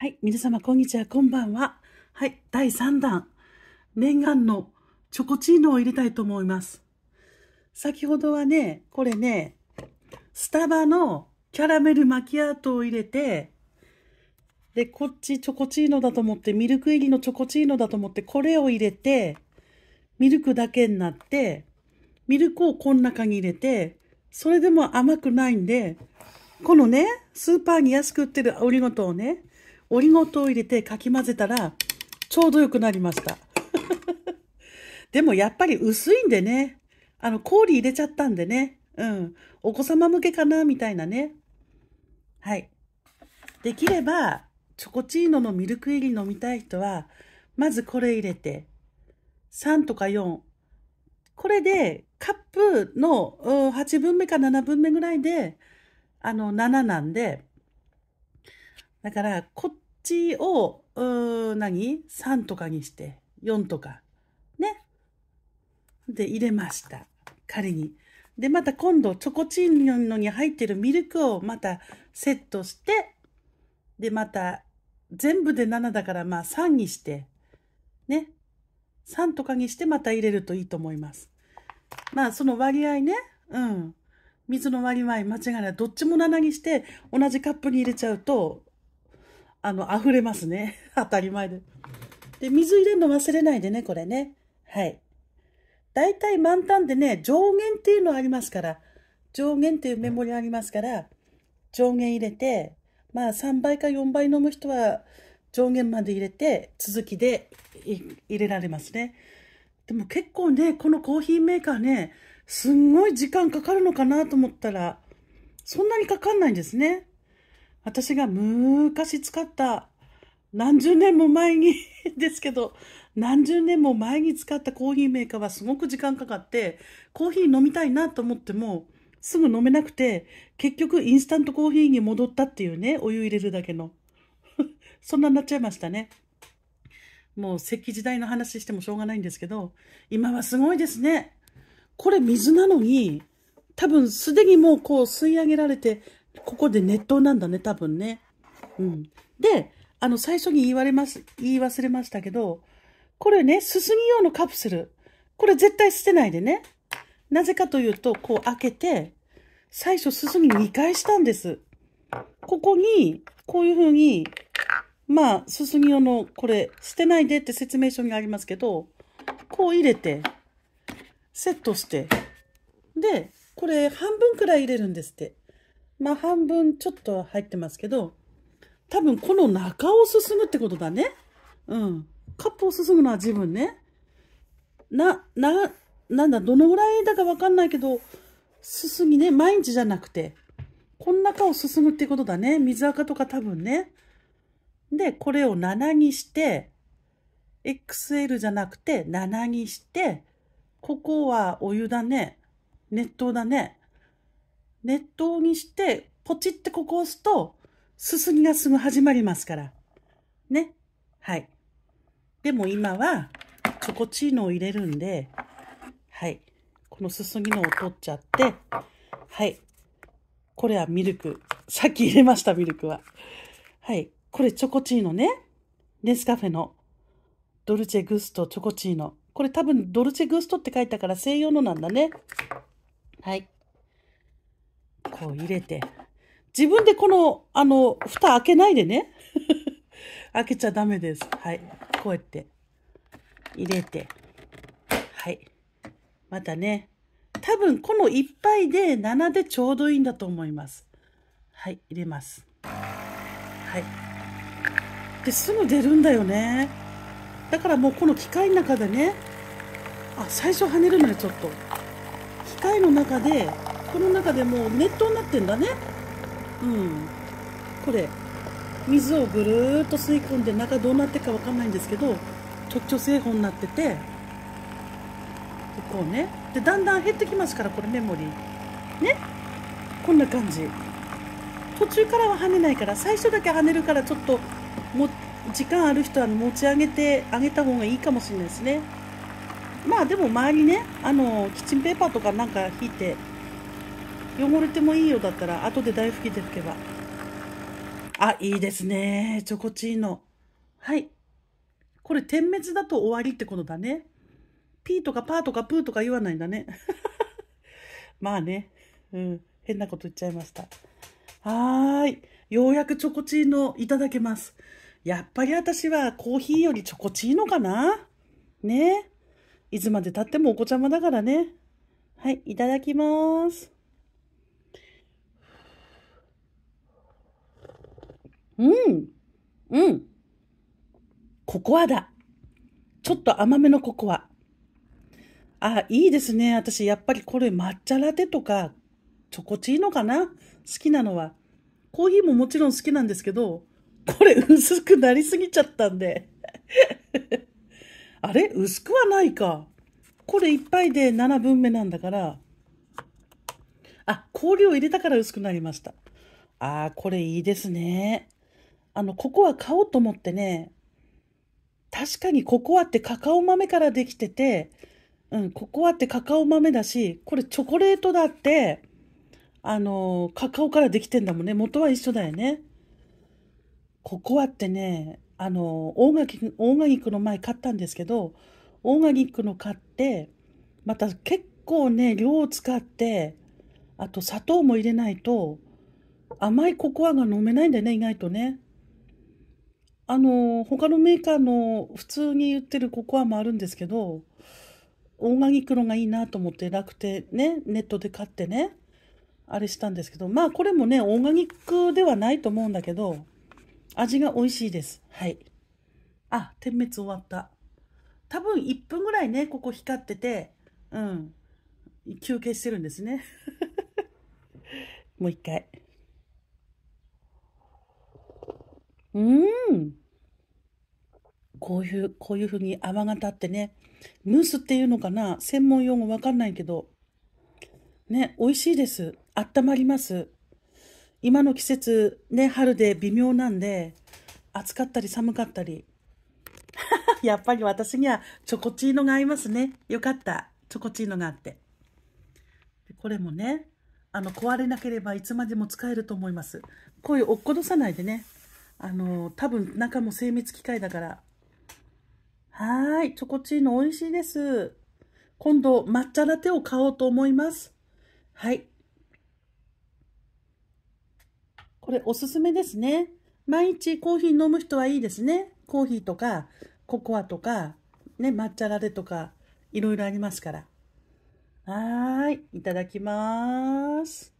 はい、皆様、こんにちは、こんばんは。はい、第3弾。念願のチョコチーノを入れたいと思います。先ほどはね、これね、スタバのキャラメルマキアートを入れて、で、こっちチョコチーノだと思って、ミルク入りのチョコチーノだと思って、これを入れて、ミルクだけになって、ミルクをこん中に入れて、それでも甘くないんで、このね、スーパーに安く売ってるオリゴ糖をね、オリゴ糖を入れてかき混ぜたら、ちょうど良くなりました。でもやっぱり薄いんでね。あの、氷入れちゃったんでね。うん。お子様向けかな、みたいなね。はい。できれば、チョコチーノのミルク入り飲みたい人は、まずこれ入れて、3とか4。これで、カップの8分目か7分目ぐらいで、あの、7なんで、だから、こっちを、うー何 ?3 とかにして、4とか。ね。で、入れました。仮に。で、また今度、チョコチンのに入ってるミルクをまたセットして、で、また、全部で7だから、まあ3にして、ね。3とかにしてまた入れるといいと思います。まあ、その割合ね。うん。水の割合間違いない。どっちも7にして、同じカップに入れちゃうと、あの、溢れますね。当たり前で。で、水入れるの忘れないでね、これね。はい。大体満タンでね、上限っていうのありますから、上限っていうメモリありますから、上限入れて、まあ3倍か4倍飲む人は上限まで入れて、続きで入れられますね。でも結構ね、このコーヒーメーカーね、すんごい時間かかるのかなと思ったら、そんなにかかんないんですね。私が昔使った何十年も前に ですけど、何十年も前に使ったコーヒーメーカーはすごく時間かかって、コーヒー飲みたいなと思っても、すぐ飲めなくて、結局インスタントコーヒーに戻ったっていうね、お湯入れるだけの。そんなになっちゃいましたね。もう石器時代の話してもしょうがないんですけど、今はすごいですね。これ水なのに、多分すでにもうこう吸い上げられて、ここで熱湯なんだね、多分ね。うん。で、あの、最初に言われます、言い忘れましたけど、これね、すすぎ用のカプセル。これ絶対捨てないでね。なぜかというと、こう開けて、最初すすぎ2回したんです。ここに、こういうふうに、まあ、すすぎ用の、これ、捨てないでって説明書にありますけど、こう入れて、セットして、で、これ半分くらい入れるんですって。まあ半分ちょっと入ってますけど、多分この中を進むってことだね。うん。カップを進むのは自分ね。な、な、なんだ、どのぐらいだかわかんないけど、進みね、毎日じゃなくて、この中を進むってことだね。水垢とか多分ね。で、これを7にして、XL じゃなくて7にして、ここはお湯だね。熱湯だね。熱湯にして、ポチってここ押すと、すすぎがすぐ始まりますから。ね。はい。でも今は、チョコチーノを入れるんで、はい。このすすぎのを取っちゃって、はい。これはミルク。さっき入れました、ミルクは。はい。これチョコチーノね。ネスカフェのドルチェグストチョコチーノ。これ多分ドルチェグストって書いたから西洋のなんだね。はい。こう入れて。自分でこの、あの、蓋開けないでね。開けちゃダメです。はい。こうやって、入れて。はい。またね、多分この1杯で7でちょうどいいんだと思います。はい、入れます。はい。で、すぐ出るんだよね。だからもうこの機械の中でね、あ、最初跳ねるのよ、ちょっと。機械の中で、この中でもう熱湯になってんだねうんこれ水をぐるーっと吸い込んで中どうなってるかわかんないんですけど特許製法になっててこうねでだんだん減ってきますからこれメモリーねこんな感じ途中からは跳ねないから最初だけ跳ねるからちょっとも時間ある人は持ち上げてあげた方がいいかもしれないですねまあでも周りねあのキッチンペーパーとかなんか引いて汚れてもいいよだったら、後で大拭きで拭けば。あ、いいですね。チョコチーノ。はい。これ、点滅だと終わりってことだね。ピーとかパーとかプーとか言わないんだね。まあね。うん。変なこと言っちゃいました。はーい。ようやくチョコチーノいただけます。やっぱり私はコーヒーよりチョコチーノかなねいつまで経ってもお子ちゃまだからね。はい、いただきます。うん。うん。ココアだ。ちょっと甘めのココア。あ、いいですね。私、やっぱりこれ抹茶ラテとか、チョコチーノかな好きなのは。コーヒーももちろん好きなんですけど、これ薄くなりすぎちゃったんで。あれ薄くはないか。これぱ杯で7分目なんだから。あ、氷を入れたから薄くなりました。ああ、これいいですね。あの、ココア買おうと思ってね、確かにココアってカカオ豆からできてて、うん、ココアってカカオ豆だし、これチョコレートだって、あの、カカオからできてんだもんね。元は一緒だよね。ココアってね、あの、オーガニオーガニックの前買ったんですけど、オーガニックの買って、また結構ね、量を使って、あと砂糖も入れないと、甘いココアが飲めないんだよね、意外とね。あの、他のメーカーの普通に売ってるココアもあるんですけど、オーガニックのがいいなと思って楽天ね、ネットで買ってね、あれしたんですけど、まあこれもね、オーガニックではないと思うんだけど、味が美味しいです。はい。あ、点滅終わった。多分1分ぐらいね、ここ光ってて、うん、休憩してるんですね。もう一回。うーん。こういう、こういうふうに泡が立ってね、ムースっていうのかな専門用語わかんないけど、ね、美味しいです。温まります。今の季節、ね、春で微妙なんで、暑かったり寒かったり。やっぱり私にはチョコチーノが合いますね。よかった。チョコチーノがあって。これもね、あの、壊れなければいつまでも使えると思います。こういう落っこどさないでね、あの、多分中も精密機械だからはい。チョコチーノ美味しいです。今度、抹茶ラテを買おうと思います。はい。これおすすめですね。毎日コーヒー飲む人はいいですね。コーヒーとか、ココアとか、ね、抹茶ラテとか、いろいろありますから。はーい。いただきます。